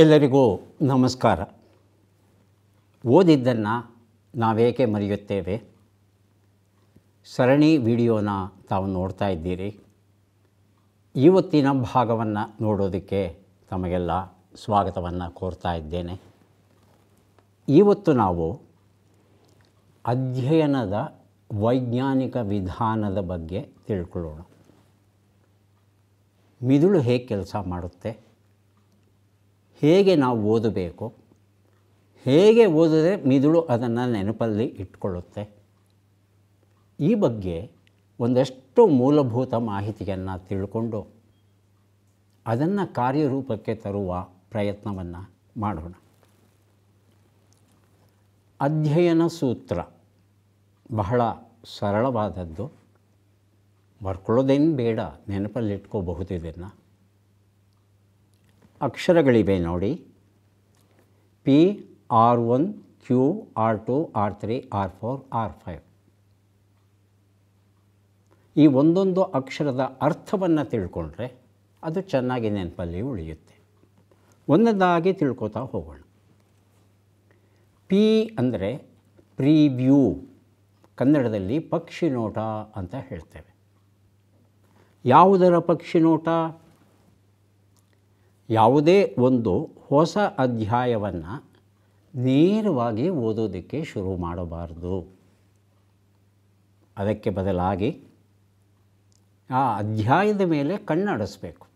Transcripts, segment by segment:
ಎಲ್ಲರಿಗೂ ನಮಸ್ಕಾರ ಓದಿದ್ದನ್ನು ನಾವೇಕೆ ಮರೆಯುತ್ತೇವೆ ಸರಣಿ ವಿಡಿಯೋನ ತಾವು ನೋಡ್ತಾ ಇದ್ದೀರಿ ಇವತ್ತಿನ ಭಾಗವನ್ನು ನೋಡೋದಕ್ಕೆ ತಮಗೆಲ್ಲ ಸ್ವಾಗತವನ್ನು ಕೋರ್ತಾ ಇದ್ದೇನೆ ಇವತ್ತು ನಾವು ಅಧ್ಯಯನದ ವೈಜ್ಞಾನಿಕ ವಿಧಾನದ ಬಗ್ಗೆ ತಿಳ್ಕೊಳ್ಳೋಣ ಮಿದುಳು ಹೇಗೆ ಕೆಲಸ ಮಾಡುತ್ತೆ ಹೇಗೆ ನಾವು ಓದಬೇಕು ಹೇಗೆ ಓದಿದ್ರೆ ಮಿದುಳು ಅದನ್ನು ನೆನಪಲ್ಲಿ ಇಟ್ಕೊಳ್ಳುತ್ತೆ ಈ ಬಗ್ಗೆ ಒಂದಷ್ಟು ಮೂಲಭೂತ ಮಾಹಿತಿಯನ್ನು ತಿಳ್ಕೊಂಡು ಅದನ್ನು ಕಾರ್ಯರೂಪಕ್ಕೆ ತರುವ ಪ್ರಯತ್ನವನ್ನು ಮಾಡೋಣ ಅಧ್ಯಯನ ಸೂತ್ರ ಬಹಳ ಸರಳವಾದದ್ದು ಬರ್ಕೊಳ್ಳೋದೇನು ಬೇಡ ಇಟ್ಕೋಬಹುದು ಇದನ್ನು ಅಕ್ಷರಗಳಿವೆ ನೋಡಿ P R one Q R two R three R four R five ಈ ಒಂದೊಂದು ಅಕ್ಷರದ ಅರ್ಥವನ್ನು ತಿಳ್ಕೊಂಡ್ರೆ ಅದು ಚೆನ್ನಾಗಿ ನೆನಪಲ್ಲಿ ಉಳಿಯುತ್ತೆ ಒಂದೊಂದಾಗಿ ತಿಳ್ಕೊತಾ ಹೋಗೋಣ ಪಿ ಅಂದರೆ ಪ್ರಿವ್ಯೂ ಕನ್ನಡದಲ್ಲಿ ಪಕ್ಷಿ ನೋಟ ಅಂತ ಹೇಳ್ತೇವೆ ಯಾವುದರ ಪಕ್ಷಿ ನೋಟ ಯಾವುದೇ ಒಂದು ಹೊಸ ಅಧ್ಯಾಯವನ್ನು ನೇರವಾಗಿ ಓದೋದಕ್ಕೆ ಶುರು ಮಾಡಬಾರ್ದು ಅದಕ್ಕೆ ಬದಲಾಗಿ ಆ ಅಧ್ಯಾಯದ ಮೇಲೆ ಕಣ್ಣಾಡಿಸ್ಬೇಕು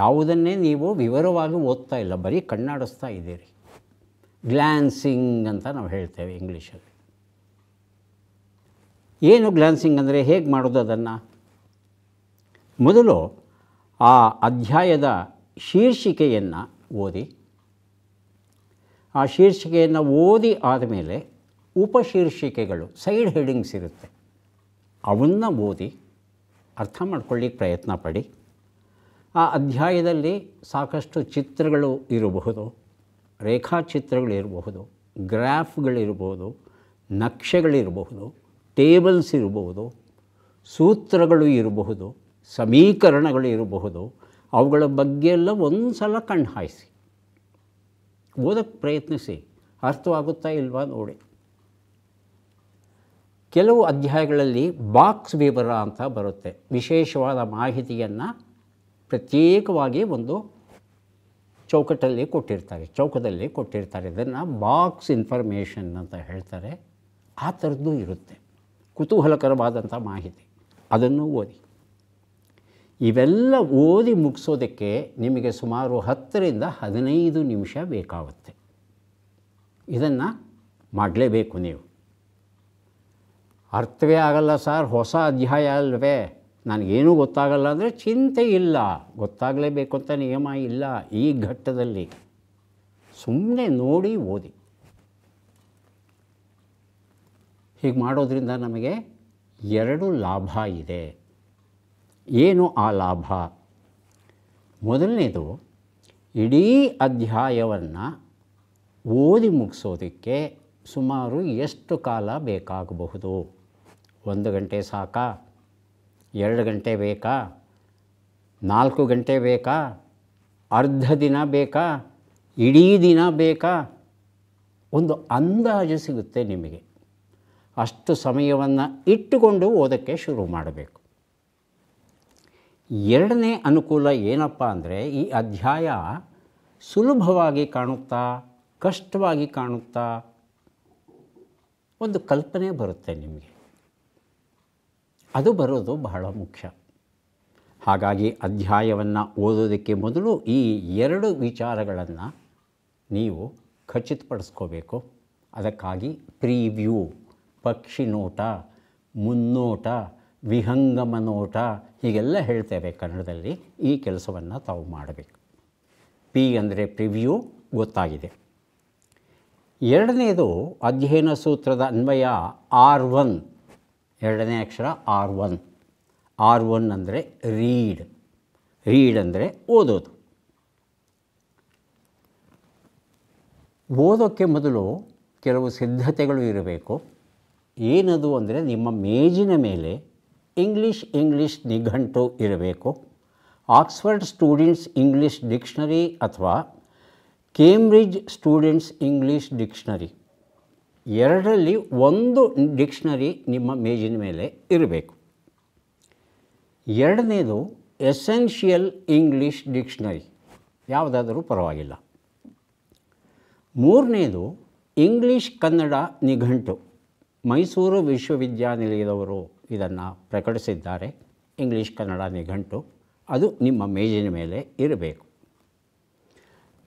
ಯಾವುದನ್ನೇ ನೀವು ವಿವರವಾಗಿ ಓದ್ತಾ ಇಲ್ಲ ಬರೀ ಕಣ್ಣಾಡಿಸ್ತಾ ಇದ್ದೀರಿ ಗ್ಲ್ಯಾನ್ಸಿಂಗ್ ಅಂತ ನಾವು ಹೇಳ್ತೇವೆ ಇಂಗ್ಲೀಷಲ್ಲಿ ಏನು ಗ್ಲ್ಯಾನ್ಸಿಂಗ್ ಅಂದರೆ ಹೇಗೆ ಮಾಡೋದು ಅದನ್ನು ಮೊದಲು ಆ ಅಧ್ಯಾಯದ ಶೀರ್ಷಿಕೆಯನ್ನು ಓದಿ ಆ ಶೀರ್ಷಿಕೆಯನ್ನು ಓದಿ ಆದಮೇಲೆ ಉಪಶೀರ್ಷಿಕೆಗಳು ಸೈಡ್ ಹೆಡಿಂಗ್ಸ್ ಇರುತ್ತೆ ಅವನ್ನು ಓದಿ ಅರ್ಥ ಮಾಡ್ಕೊಳ್ಳಿಕ್ಕೆ ಪ್ರಯತ್ನ ಪಡಿ ಆ ಅಧ್ಯಾಯದಲ್ಲಿ ಸಾಕಷ್ಟು ಚಿತ್ರಗಳು ಇರಬಹುದು ರೇಖಾಚಿತ್ರಗಳಿರಬಹುದು ಗ್ರಾಫ್ಗಳಿರ್ಬೋದು ನಕ್ಷೆಗಳಿರಬಹುದು ಟೇಬಲ್ಸ್ ಇರಬಹುದು ಸೂತ್ರಗಳು ಇರಬಹುದು ಸಮೀಕರಣಗಳು ಇರಬಹುದು ಅವುಗಳ ಬಗ್ಗೆ ಎಲ್ಲ ಒಂದು ಸಲ ಕಣ್ಣು ಹಾಯಿಸಿ ಓದಕ್ಕೆ ಪ್ರಯತ್ನಿಸಿ ಅರ್ಥವಾಗುತ್ತಾ ಇಲ್ವಾ ನೋಡಿ ಕೆಲವು ಅಧ್ಯಾಯಗಳಲ್ಲಿ ಬಾಕ್ಸ್ ವಿವರ ಅಂತ ಬರುತ್ತೆ ವಿಶೇಷವಾದ ಮಾಹಿತಿಯನ್ನು ಪ್ರತ್ಯೇಕವಾಗಿ ಒಂದು ಚೌಕಟ್ಟಲ್ಲಿ ಕೊಟ್ಟಿರ್ತಾರೆ ಚೌಕದಲ್ಲಿ ಕೊಟ್ಟಿರ್ತಾರೆ ಇದನ್ನು ಬಾಕ್ಸ್ ಇನ್ಫಾರ್ಮೇಷನ್ ಅಂತ ಹೇಳ್ತಾರೆ ಆ ಥರದ್ದು ಇರುತ್ತೆ ಕುತೂಹಲಕರವಾದಂಥ ಮಾಹಿತಿ ಅದನ್ನು ಓದಿ ಇವೆಲ್ಲ ಓದಿ ಮುಗಿಸೋದಕ್ಕೆ ನಿಮಗೆ ಸುಮಾರು ಹತ್ತರಿಂದ ಹದಿನೈದು ನಿಮಿಷ ಬೇಕಾಗುತ್ತೆ ಇದನ್ನು ಮಾಡಲೇಬೇಕು ನೀವು ಅರ್ಥವೇ ಆಗಲ್ಲ ಸರ್ ಹೊಸ ಅಧ್ಯಾಯ ಅಲ್ವೇ ನನಗೇನೂ ಗೊತ್ತಾಗಲ್ಲ ಅಂದರೆ ಚಿಂತೆ ಇಲ್ಲ ಗೊತ್ತಾಗಲೇಬೇಕು ಅಂತ ನಿಯಮ ಇಲ್ಲ ಈ ಘಟ್ಟದಲ್ಲಿ ಸುಮ್ಮನೆ ನೋಡಿ ಓದಿ ಹೀಗೆ ಮಾಡೋದ್ರಿಂದ ನಮಗೆ ಎರಡು ಲಾಭ ಇದೆ ಏನು ಆ ಲಾಭ ಮೊದಲನೇದು ಇಡೀ ಅಧ್ಯಾಯವನ್ನು ಓದಿ ಮುಗಿಸೋದಕ್ಕೆ ಸುಮಾರು ಎಷ್ಟು ಕಾಲ ಬೇಕಾಗಬಹುದು ಒಂದು ಗಂಟೆ ಸಾಕಾ ಎರಡು ಗಂಟೆ ಬೇಕಾ ನಾಲ್ಕು ಗಂಟೆ ಬೇಕಾ ಅರ್ಧ ದಿನ ಬೇಕಾ ಇಡೀ ದಿನ ಬೇಕಾ ಒಂದು ಅಂದಾಜು ಸಿಗುತ್ತೆ ನಿಮಗೆ ಅಷ್ಟು ಸಮಯವನ್ನು ಇಟ್ಟುಕೊಂಡು ಓದೋಕ್ಕೆ ಶುರು ಮಾಡಬೇಕು ಎರಡನೇ ಅನುಕೂಲ ಏನಪ್ಪ ಅಂದರೆ ಈ ಅಧ್ಯಾಯ ಸುಲಭವಾಗಿ ಕಾಣುತ್ತಾ ಕಷ್ಟವಾಗಿ ಕಾಣುತ್ತಾ ಒಂದು ಕಲ್ಪನೆ ಬರುತ್ತೆ ನಿಮಗೆ ಅದು ಬರೋದು ಬಹಳ ಮುಖ್ಯ ಹಾಗಾಗಿ ಅಧ್ಯಾಯವನ್ನು ಓದೋದಕ್ಕೆ ಮೊದಲು ಈ ಎರಡು ವಿಚಾರಗಳನ್ನು ನೀವು ಖಚಿತಪಡಿಸ್ಕೋಬೇಕು ಅದಕ್ಕಾಗಿ ಪ್ರೀವ್ಯೂ ಪಕ್ಷಿ ನೋಟ ಮುನ್ನೋಟ ವಿಹಂಗಮನೋಟ ಹೀಗೆಲ್ಲ ಹೇಳ್ತೇವೆ ಕನ್ನಡದಲ್ಲಿ ಈ ಕೆಲಸವನ್ನು ತಾವು ಮಾಡಬೇಕು ಪಿ ಅಂದರೆ ಪ್ರಿವ್ಯೂ ಗೊತ್ತಾಗಿದೆ ಎರಡನೇದು ಅಧ್ಯಯನ ಸೂತ್ರದ ಅನ್ವಯ ಆರ್ ಒನ್ ಎರಡನೇ ಅಕ್ಷರ ಆರ್ ಒನ್ ಆರ್ ಒನ್ ಅಂದರೆ ರೀಡ್ ರೀಡ್ ಅಂದರೆ ಓದೋದು ಓದೋಕ್ಕೆ ಮೊದಲು ಕೆಲವು ಸಿದ್ಧತೆಗಳು ಇರಬೇಕು ಏನದು ಅಂದರೆ ನಿಮ್ಮ ಮೇಜಿನ ಮೇಲೆ ಇಂಗ್ಲೀಷ್ ಇಂಗ್ಲೀಷ್ ನಿಘಂಟು ಇರಬೇಕು ಆಕ್ಸ್ಫರ್ಡ್ ಸ್ಟೂಡೆಂಟ್ಸ್ ಇಂಗ್ಲೀಷ್ ಡಿಕ್ಷನರಿ ಅಥವಾ ಕೇಂಬ್ರಿಡ್ಜ್ ಸ್ಟೂಡೆಂಟ್ಸ್ ಇಂಗ್ಲೀಷ್ ಡಿಕ್ಷನರಿ ಎರಡರಲ್ಲಿ ಒಂದು ಡಿಕ್ಷನರಿ ನಿಮ್ಮ ಮೇಜಿನ ಮೇಲೆ ಇರಬೇಕು ಎರಡನೇದು ಎಸೆನ್ಷಿಯಲ್ ಇಂಗ್ಲೀಷ್ ಡಿಕ್ಷನರಿ ಯಾವುದಾದರೂ ಪರವಾಗಿಲ್ಲ ಮೂರನೇದು ಇಂಗ್ಲೀಷ್ ಕನ್ನಡ ನಿಘಂಟು ಮೈಸೂರು ವಿಶ್ವವಿದ್ಯಾನಿಲಯದವರು ಇದನ್ನು ಪ್ರಕಟಿಸಿದ್ದಾರೆ ಇಂಗ್ಲೀಷ್ ಕನ್ನಡ ನಿಘಂಟು ಅದು ನಿಮ್ಮ ಮೇಜಿನ ಮೇಲೆ ಇರಬೇಕು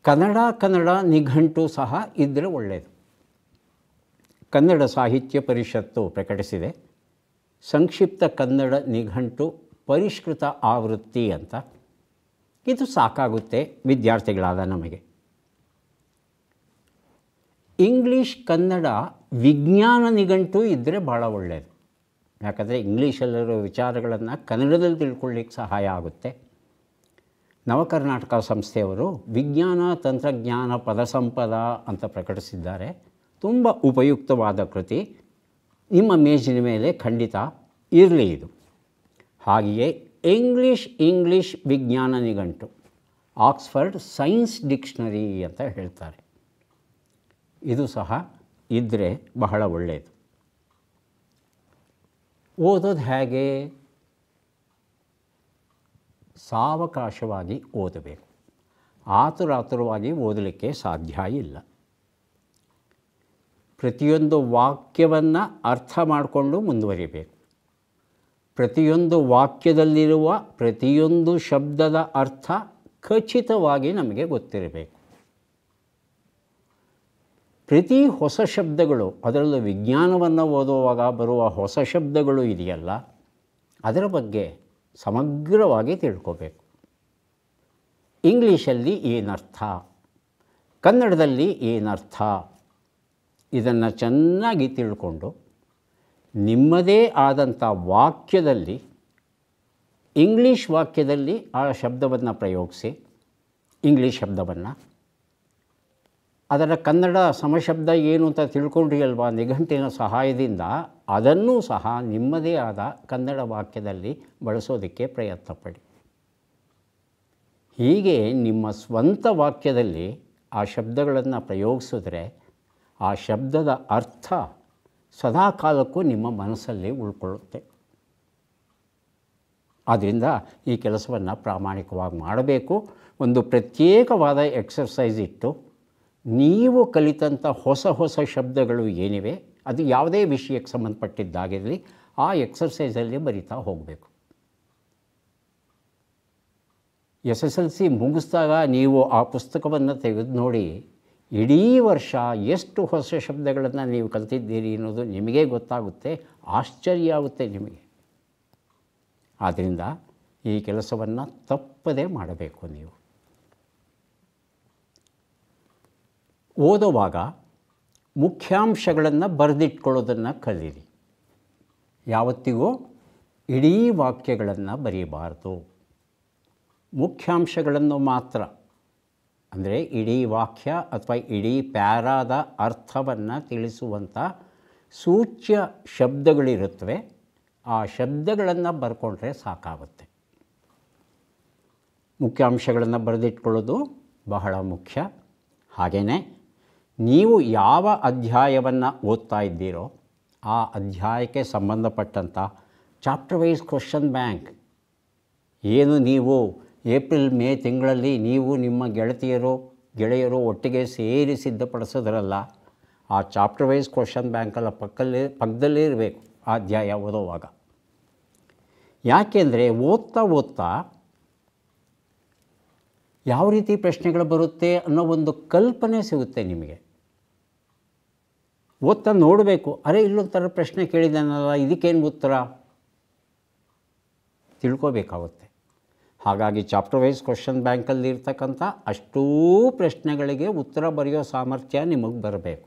ಕನ್ನಡ ಕನ್ನಡ ನಿಘಂಟು ಸಹ ಇದ್ದರೆ ಒಳ್ಳೆಯದು ಕನ್ನಡ ಸಾಹಿತ್ಯ ಪರಿಷತ್ತು ಪ್ರಕಟಿಸಿದೆ ಸಂಕ್ಷಿಪ್ತ ಕನ್ನಡ ನಿಘಂಟು ಪರಿಷ್ಕೃತ ಆವೃತ್ತಿ ಅಂತ ಇದು ಸಾಕಾಗುತ್ತೆ ವಿದ್ಯಾರ್ಥಿಗಳಾದ ನಮಗೆ ಇಂಗ್ಲೀಷ್ ಕನ್ನಡ ವಿಜ್ಞಾನ ನಿಘಂಟು ಇದ್ದರೆ ಭಾಳ ಒಳ್ಳೆಯದು ಯಾಕಂದರೆ ಇಂಗ್ಲೀಷಲ್ಲಿರೋ ವಿಚಾರಗಳನ್ನು ಕನ್ನಡದಲ್ಲಿ ತಿಳ್ಕೊಳ್ಳಿಕ್ಕೆ ಸಹಾಯ ಆಗುತ್ತೆ ನವಕರ್ನಾಟಕ ಸಂಸ್ಥೆಯವರು ವಿಜ್ಞಾನ ತಂತ್ರಜ್ಞಾನ ಸಂಪದ ಅಂತ ಪ್ರಕಟಿಸಿದ್ದಾರೆ ತುಂಬ ಉಪಯುಕ್ತವಾದ ಕೃತಿ ನಿಮ್ಮ ಮೇಜಿನ ಮೇಲೆ ಖಂಡಿತ ಇರಲಿ ಇದು ಹಾಗೆಯೇ ಇಂಗ್ಲೀಷ್ ಇಂಗ್ಲೀಷ್ ವಿಜ್ಞಾನ ನಿಘಂಟು ಆಕ್ಸ್ಫರ್ಡ್ ಸೈನ್ಸ್ ಡಿಕ್ಷನರಿ ಅಂತ ಹೇಳ್ತಾರೆ ಇದು ಸಹ ಇದ್ದರೆ ಬಹಳ ಒಳ್ಳೆಯದು ಓದೋದು ಹೇಗೆ ಸಾವಕಾಶವಾಗಿ ಓದಬೇಕು ಆತುರಾತುರವಾಗಿ ಓದಲಿಕ್ಕೆ ಸಾಧ್ಯ ಇಲ್ಲ ಪ್ರತಿಯೊಂದು ವಾಕ್ಯವನ್ನು ಅರ್ಥ ಮಾಡಿಕೊಂಡು ಮುಂದುವರಿಬೇಕು ಪ್ರತಿಯೊಂದು ವಾಕ್ಯದಲ್ಲಿರುವ ಪ್ರತಿಯೊಂದು ಶಬ್ದದ ಅರ್ಥ ಖಚಿತವಾಗಿ ನಮಗೆ ಗೊತ್ತಿರಬೇಕು ಪ್ರತಿ ಹೊಸ ಶಬ್ದಗಳು ಅದರಲ್ಲೂ ವಿಜ್ಞಾನವನ್ನು ಓದುವಾಗ ಬರುವ ಹೊಸ ಶಬ್ದಗಳು ಇದೆಯಲ್ಲ ಅದರ ಬಗ್ಗೆ ಸಮಗ್ರವಾಗಿ ತಿಳ್ಕೋಬೇಕು ಇಂಗ್ಲೀಷಲ್ಲಿ ಏನರ್ಥ ಕನ್ನಡದಲ್ಲಿ ಏನರ್ಥ ಇದನ್ನು ಚೆನ್ನಾಗಿ ತಿಳ್ಕೊಂಡು ನಿಮ್ಮದೇ ಆದಂಥ ವಾಕ್ಯದಲ್ಲಿ ಇಂಗ್ಲೀಷ್ ವಾಕ್ಯದಲ್ಲಿ ಆ ಶಬ್ದವನ್ನು ಪ್ರಯೋಗಿಸಿ ಇಂಗ್ಲೀಷ್ ಶಬ್ದವನ್ನು ಅದರ ಕನ್ನಡ ಸಮಶಬ್ದ ಏನು ಅಂತ ತಿಳ್ಕೊಂಡ್ರಿ ಅಲ್ವಾ ನಿಘಂಟಿನ ಸಹಾಯದಿಂದ ಅದನ್ನೂ ಸಹ ನಿಮ್ಮದೇ ಆದ ಕನ್ನಡ ವಾಕ್ಯದಲ್ಲಿ ಬಳಸೋದಕ್ಕೆ ಪ್ರಯತ್ನ ಪಡಿ ಹೀಗೆ ನಿಮ್ಮ ಸ್ವಂತ ವಾಕ್ಯದಲ್ಲಿ ಆ ಶಬ್ದಗಳನ್ನು ಪ್ರಯೋಗಿಸಿದ್ರೆ ಆ ಶಬ್ದದ ಅರ್ಥ ಸದಾ ಕಾಲಕ್ಕೂ ನಿಮ್ಮ ಮನಸ್ಸಲ್ಲಿ ಉಳ್ಕೊಳ್ಳುತ್ತೆ ಆದ್ದರಿಂದ ಈ ಕೆಲಸವನ್ನು ಪ್ರಾಮಾಣಿಕವಾಗಿ ಮಾಡಬೇಕು ಒಂದು ಪ್ರತ್ಯೇಕವಾದ ಎಕ್ಸರ್ಸೈಸ್ ಇಟ್ಟು ನೀವು ಕಲಿತಂಥ ಹೊಸ ಹೊಸ ಶಬ್ದಗಳು ಏನಿವೆ ಅದು ಯಾವುದೇ ವಿಷಯಕ್ಕೆ ಸಂಬಂಧಪಟ್ಟಿದ್ದಾಗಿರಲಿ ಆ ಎಕ್ಸರ್ಸೈಸಲ್ಲಿ ಬರಿತಾ ಹೋಗಬೇಕು ಎಸ್ ಎಸ್ ಎಲ್ ಸಿ ಮುಗಿಸಿದಾಗ ನೀವು ಆ ಪುಸ್ತಕವನ್ನು ತೆಗೆದು ನೋಡಿ ಇಡೀ ವರ್ಷ ಎಷ್ಟು ಹೊಸ ಶಬ್ದಗಳನ್ನು ನೀವು ಕಲ್ತಿದ್ದೀರಿ ಅನ್ನೋದು ನಿಮಗೇ ಗೊತ್ತಾಗುತ್ತೆ ಆಶ್ಚರ್ಯ ಆಗುತ್ತೆ ನಿಮಗೆ ಆದ್ದರಿಂದ ಈ ಕೆಲಸವನ್ನು ತಪ್ಪದೇ ಮಾಡಬೇಕು ನೀವು ಓದುವಾಗ ಮುಖ್ಯಾಂಶಗಳನ್ನು ಬರೆದಿಟ್ಕೊಳ್ಳೋದನ್ನು ಕಲೀರಿ ಯಾವತ್ತಿಗೂ ಇಡೀ ವಾಕ್ಯಗಳನ್ನು ಬರೀಬಾರ್ದು ಮುಖ್ಯಾಂಶಗಳನ್ನು ಮಾತ್ರ ಅಂದರೆ ಇಡೀ ವಾಕ್ಯ ಅಥವಾ ಇಡೀ ಪ್ಯಾರಾದ ಅರ್ಥವನ್ನು ತಿಳಿಸುವಂಥ ಸೂಚ್ಯ ಶಬ್ದಗಳಿರುತ್ತವೆ ಆ ಶಬ್ದಗಳನ್ನು ಬರ್ಕೊಂಡ್ರೆ ಸಾಕಾಗುತ್ತೆ ಮುಖ್ಯಾಂಶಗಳನ್ನು ಬರೆದಿಟ್ಕೊಳ್ಳೋದು ಬಹಳ ಮುಖ್ಯ ಹಾಗೆಯೇ ನೀವು ಯಾವ ಅಧ್ಯಾಯವನ್ನು ಓದ್ತಾ ಇದ್ದೀರೋ ಆ ಅಧ್ಯಾಯಕ್ಕೆ ಸಂಬಂಧಪಟ್ಟಂಥ ಚಾಪ್ಟರ್ ವೈಸ್ ಕ್ವಶನ್ ಬ್ಯಾಂಕ್ ಏನು ನೀವು ಏಪ್ರಿಲ್ ಮೇ ತಿಂಗಳಲ್ಲಿ ನೀವು ನಿಮ್ಮ ಗೆಳತಿಯರು ಗೆಳೆಯರು ಒಟ್ಟಿಗೆ ಸೇರಿ ಸಿದ್ಧಪಡಿಸೋದ್ರಲ್ಲ ಆ ಚಾಪ್ಟರ್ ವೈಸ್ ಕ್ವಶನ್ ಬ್ಯಾಂಕಲ್ಲ ಪಕ್ಕದಲ್ಲಿ ಪಕ್ಕದಲ್ಲೇ ಇರಬೇಕು ಆ ಅಧ್ಯಾಯ ಓದೋವಾಗ ಯಾಕೆಂದರೆ ಓದ್ತಾ ಓದ್ತಾ ಯಾವ ರೀತಿ ಪ್ರಶ್ನೆಗಳು ಬರುತ್ತೆ ಅನ್ನೋ ಒಂದು ಕಲ್ಪನೆ ಸಿಗುತ್ತೆ ನಿಮಗೆ ಓದ್ತಾ ನೋಡಬೇಕು ಅರೆ ಇಲ್ಲೊಂದು ಥರ ಪ್ರಶ್ನೆ ಕೇಳಿದ್ದಾನಲ್ಲ ಇದಕ್ಕೇನು ಉತ್ತರ ತಿಳ್ಕೋಬೇಕಾಗುತ್ತೆ ಹಾಗಾಗಿ ಚಾಪ್ಟರ್ ವೈಸ್ ಕ್ವಶನ್ ಬ್ಯಾಂಕಲ್ಲಿ ಇರ್ತಕ್ಕಂಥ ಅಷ್ಟೂ ಪ್ರಶ್ನೆಗಳಿಗೆ ಉತ್ತರ ಬರೆಯೋ ಸಾಮರ್ಥ್ಯ ನಿಮಗೆ ಬರಬೇಕು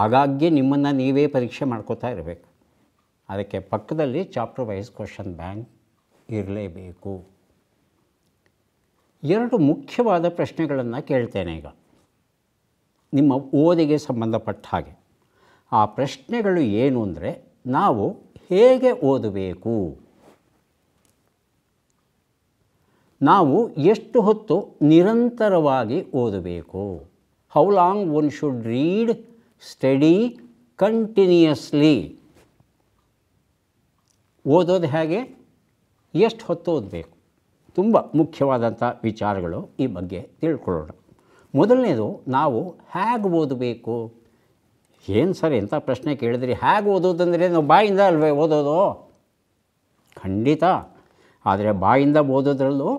ಹಾಗಾಗಿ ನಿಮ್ಮನ್ನು ನೀವೇ ಪರೀಕ್ಷೆ ಮಾಡ್ಕೋತಾ ಇರಬೇಕು ಅದಕ್ಕೆ ಪಕ್ಕದಲ್ಲಿ ಚಾಪ್ಟರ್ ವೈಸ್ ಕ್ವಶನ್ ಬ್ಯಾಂಕ್ ಇರಲೇಬೇಕು ಎರಡು ಮುಖ್ಯವಾದ ಪ್ರಶ್ನೆಗಳನ್ನು ಕೇಳ್ತೇನೆ ಈಗ ನಿಮ್ಮ ಓದಿಗೆ ಸಂಬಂಧಪಟ್ಟ ಹಾಗೆ ಆ ಪ್ರಶ್ನೆಗಳು ಏನು ಅಂದರೆ ನಾವು ಹೇಗೆ ಓದಬೇಕು ನಾವು ಎಷ್ಟು ಹೊತ್ತು ನಿರಂತರವಾಗಿ ಓದಬೇಕು how long one should read study continuously ಓದೋದು ಹೇಗೆ ಎಷ್ಟು ಹೊತ್ತು ಓದಬೇಕು ತುಂಬ ಮುಖ್ಯವಾದಂಥ ವಿಚಾರಗಳು ಈ ಬಗ್ಗೆ ತಿಳ್ಕೊಳ್ಳೋಣ ಮೊದಲನೇದು ನಾವು ಹೇಗೆ ಓದಬೇಕು ಏನು ಸರ್ ಎಂಥ ಪ್ರಶ್ನೆ ಕೇಳಿದ್ರಿ ಹೇಗೆ ಓದೋದಂದರೆ ನಾವು ಬಾಯಿಂದ ಅಲ್ವೇ ಓದೋದು ಖಂಡಿತ ಆದರೆ ಬಾಯಿಂದ ಓದೋದ್ರಲ್ಲೂ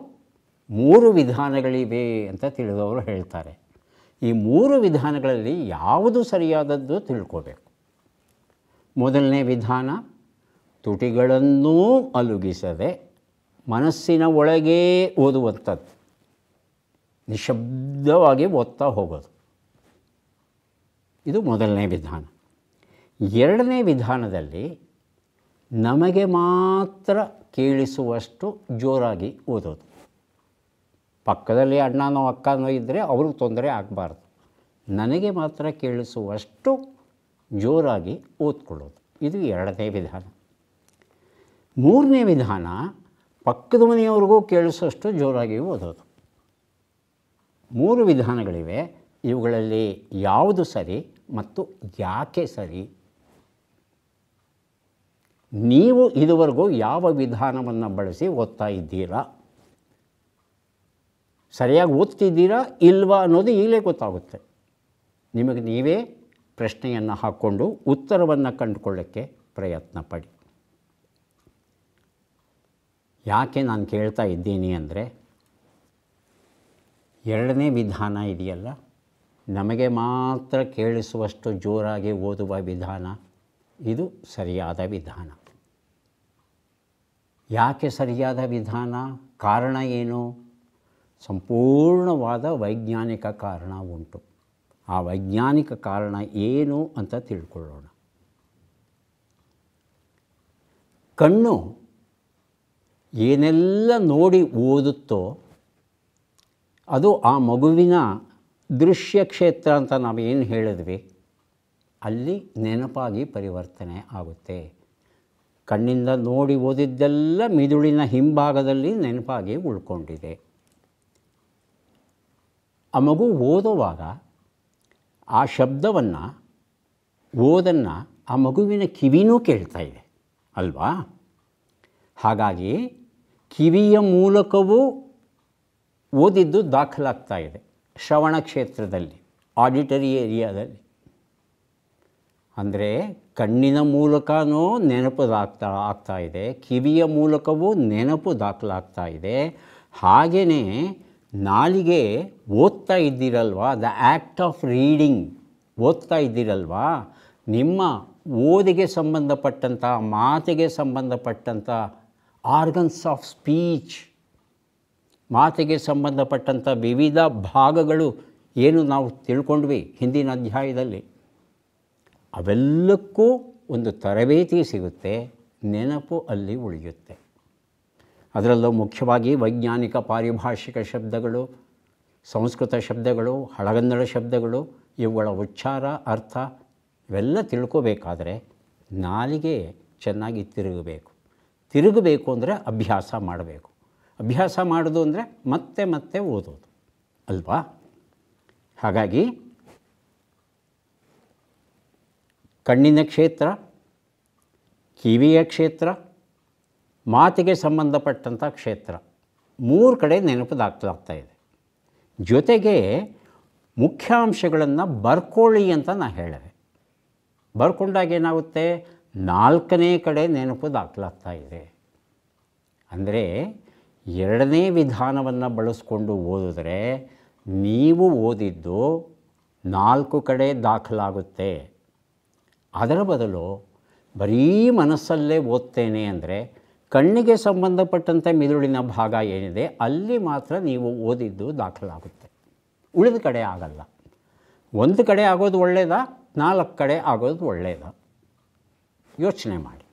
ಮೂರು ವಿಧಾನಗಳಿವೆ ಅಂತ ತಿಳಿದವರು ಹೇಳ್ತಾರೆ ಈ ಮೂರು ವಿಧಾನಗಳಲ್ಲಿ ಯಾವುದು ಸರಿಯಾದದ್ದು ತಿಳ್ಕೋಬೇಕು ಮೊದಲನೇ ವಿಧಾನ ತುಟಿಗಳನ್ನೂ ಅಲುಗಿಸದೆ ಮನಸ್ಸಿನ ಒಳಗೇ ಓದುವಂಥದ್ದು ನಿಶಬ್ದವಾಗಿ ಓದ್ತಾ ಹೋಗೋದು ಇದು ಮೊದಲನೇ ವಿಧಾನ ಎರಡನೇ ವಿಧಾನದಲ್ಲಿ ನಮಗೆ ಮಾತ್ರ ಕೇಳಿಸುವಷ್ಟು ಜೋರಾಗಿ ಓದೋದು ಪಕ್ಕದಲ್ಲಿ ಅಣ್ಣನೋ ಅಕ್ಕನೋ ಇದ್ದರೆ ಅವ್ರಿಗೆ ತೊಂದರೆ ಆಗಬಾರ್ದು ನನಗೆ ಮಾತ್ರ ಕೇಳಿಸುವಷ್ಟು ಜೋರಾಗಿ ಓದ್ಕೊಳ್ಳೋದು ಇದು ಎರಡನೇ ವಿಧಾನ ಮೂರನೇ ವಿಧಾನ ಪಕ್ಕದ ಮನೆಯವ್ರಿಗೂ ಕೇಳಿಸುವಷ್ಟು ಜೋರಾಗಿ ಓದೋದು ಮೂರು ವಿಧಾನಗಳಿವೆ ಇವುಗಳಲ್ಲಿ ಯಾವುದು ಸರಿ ಮತ್ತು ಯಾಕೆ ಸರಿ ನೀವು ಇದುವರೆಗೂ ಯಾವ ವಿಧಾನವನ್ನು ಬಳಸಿ ಓದ್ತಾ ಇದ್ದೀರಾ ಸರಿಯಾಗಿ ಓದ್ತಿದ್ದೀರಾ ಇಲ್ವಾ ಅನ್ನೋದು ಈಗಲೇ ಗೊತ್ತಾಗುತ್ತೆ ನಿಮಗೆ ನೀವೇ ಪ್ರಶ್ನೆಯನ್ನು ಹಾಕ್ಕೊಂಡು ಉತ್ತರವನ್ನು ಕಂಡುಕೊಳ್ಳೋಕ್ಕೆ ಪ್ರಯತ್ನ ಪಡಿ ಯಾಕೆ ನಾನು ಕೇಳ್ತಾ ಇದ್ದೀನಿ ಅಂದರೆ ಎರಡನೇ ವಿಧಾನ ಇದೆಯಲ್ಲ ನಮಗೆ ಮಾತ್ರ ಕೇಳಿಸುವಷ್ಟು ಜೋರಾಗಿ ಓದುವ ವಿಧಾನ ಇದು ಸರಿಯಾದ ವಿಧಾನ ಯಾಕೆ ಸರಿಯಾದ ವಿಧಾನ ಕಾರಣ ಏನು ಸಂಪೂರ್ಣವಾದ ವೈಜ್ಞಾನಿಕ ಕಾರಣ ಉಂಟು ಆ ವೈಜ್ಞಾನಿಕ ಕಾರಣ ಏನು ಅಂತ ತಿಳ್ಕೊಳ್ಳೋಣ ಕಣ್ಣು ಏನೆಲ್ಲ ನೋಡಿ ಓದುತ್ತೋ ಅದು ಆ ಮಗುವಿನ ದೃಶ್ಯ ಕ್ಷೇತ್ರ ಅಂತ ನಾವು ಏನು ಹೇಳಿದ್ವಿ ಅಲ್ಲಿ ನೆನಪಾಗಿ ಪರಿವರ್ತನೆ ಆಗುತ್ತೆ ಕಣ್ಣಿಂದ ನೋಡಿ ಓದಿದ್ದೆಲ್ಲ ಮಿದುಳಿನ ಹಿಂಭಾಗದಲ್ಲಿ ನೆನಪಾಗಿ ಉಳ್ಕೊಂಡಿದೆ ಆ ಮಗು ಓದುವಾಗ ಆ ಶಬ್ದವನ್ನು ಓದನ್ನು ಆ ಮಗುವಿನ ಕಿವಿನೂ ಕೇಳ್ತಾ ಇದೆ ಅಲ್ವಾ ಹಾಗಾಗಿ ಕಿವಿಯ ಮೂಲಕವೂ ಓದಿದ್ದು ದಾಖಲಾಗ್ತಾ ಇದೆ ಶ್ರವಣ ಕ್ಷೇತ್ರದಲ್ಲಿ ಆಡಿಟರಿ ಏರಿಯಾದಲ್ಲಿ ಅಂದರೆ ಕಣ್ಣಿನ ಮೂಲಕವೂ ನೆನಪು ದಾಖಲಾ ಆಗ್ತಾ ಇದೆ ಕಿವಿಯ ಮೂಲಕವೂ ನೆನಪು ದಾಖಲಾಗ್ತಾ ಇದೆ ಹಾಗೆಯೇ ನಾಲಿಗೆ ಓದ್ತಾ ಇದ್ದೀರಲ್ವಾ ದ ಆ್ಯಕ್ಟ್ ಆಫ್ ರೀಡಿಂಗ್ ಓದ್ತಾ ಇದ್ದೀರಲ್ವಾ ನಿಮ್ಮ ಓದಿಗೆ ಸಂಬಂಧಪಟ್ಟಂಥ ಮಾತಿಗೆ ಸಂಬಂಧಪಟ್ಟಂಥ ಆರ್ಗನ್ಸ್ ಆಫ್ ಸ್ಪೀಚ್ ಮಾತಿಗೆ ಸಂಬಂಧಪಟ್ಟಂಥ ವಿವಿಧ ಭಾಗಗಳು ಏನು ನಾವು ತಿಳ್ಕೊಂಡ್ವಿ ಹಿಂದಿನ ಅಧ್ಯಾಯದಲ್ಲಿ ಅವೆಲ್ಲಕ್ಕೂ ಒಂದು ತರಬೇತಿ ಸಿಗುತ್ತೆ ನೆನಪು ಅಲ್ಲಿ ಉಳಿಯುತ್ತೆ ಅದರಲ್ಲೂ ಮುಖ್ಯವಾಗಿ ವೈಜ್ಞಾನಿಕ ಪಾರಿಭಾಷಿಕ ಶಬ್ದಗಳು ಸಂಸ್ಕೃತ ಶಬ್ದಗಳು ಹಳಗನ್ನಡ ಶಬ್ದಗಳು ಇವುಗಳ ಉಚ್ಚಾರ ಅರ್ಥ ಇವೆಲ್ಲ ತಿಳ್ಕೋಬೇಕಾದ್ರೆ ನಾಲಿಗೆ ಚೆನ್ನಾಗಿ ತಿರುಗಬೇಕು ತಿರುಗಬೇಕು ಅಂದರೆ ಅಭ್ಯಾಸ ಮಾಡಬೇಕು ಅಭ್ಯಾಸ ಮಾಡೋದು ಅಂದರೆ ಮತ್ತೆ ಮತ್ತೆ ಓದೋದು ಅಲ್ವಾ ಹಾಗಾಗಿ ಕಣ್ಣಿನ ಕ್ಷೇತ್ರ ಕಿವಿಯ ಕ್ಷೇತ್ರ ಮಾತಿಗೆ ಸಂಬಂಧಪಟ್ಟಂಥ ಕ್ಷೇತ್ರ ಮೂರು ಕಡೆ ನೆನಪದಾಗ್ತಾ ಇದೆ ಜೊತೆಗೆ ಮುಖ್ಯಾಂಶಗಳನ್ನು ಬರ್ಕೊಳ್ಳಿ ಅಂತ ನಾನು ಹೇಳಿದೆ ಬರ್ಕೊಂಡಾಗ ಏನಾಗುತ್ತೆ ನಾಲ್ಕನೇ ಕಡೆ ನೆನಪು ದಾಖಲಾಗ್ತಾ ಇದೆ ಅಂದರೆ ಎರಡನೇ ವಿಧಾನವನ್ನು ಬಳಸ್ಕೊಂಡು ಓದಿದ್ರೆ ನೀವು ಓದಿದ್ದು ನಾಲ್ಕು ಕಡೆ ದಾಖಲಾಗುತ್ತೆ ಅದರ ಬದಲು ಬರೀ ಮನಸ್ಸಲ್ಲೇ ಓದ್ತೇನೆ ಅಂದರೆ ಕಣ್ಣಿಗೆ ಸಂಬಂಧಪಟ್ಟಂಥ ಮಿದುಳಿನ ಭಾಗ ಏನಿದೆ ಅಲ್ಲಿ ಮಾತ್ರ ನೀವು ಓದಿದ್ದು ದಾಖಲಾಗುತ್ತೆ ಉಳಿದ ಕಡೆ ಆಗಲ್ಲ ಒಂದು ಕಡೆ ಆಗೋದು ಒಳ್ಳೆಯದಾ ನಾಲ್ಕು ಕಡೆ ಆಗೋದು ಒಳ್ಳೆಯದ ಯೋಚನೆ ಮಾಡಿ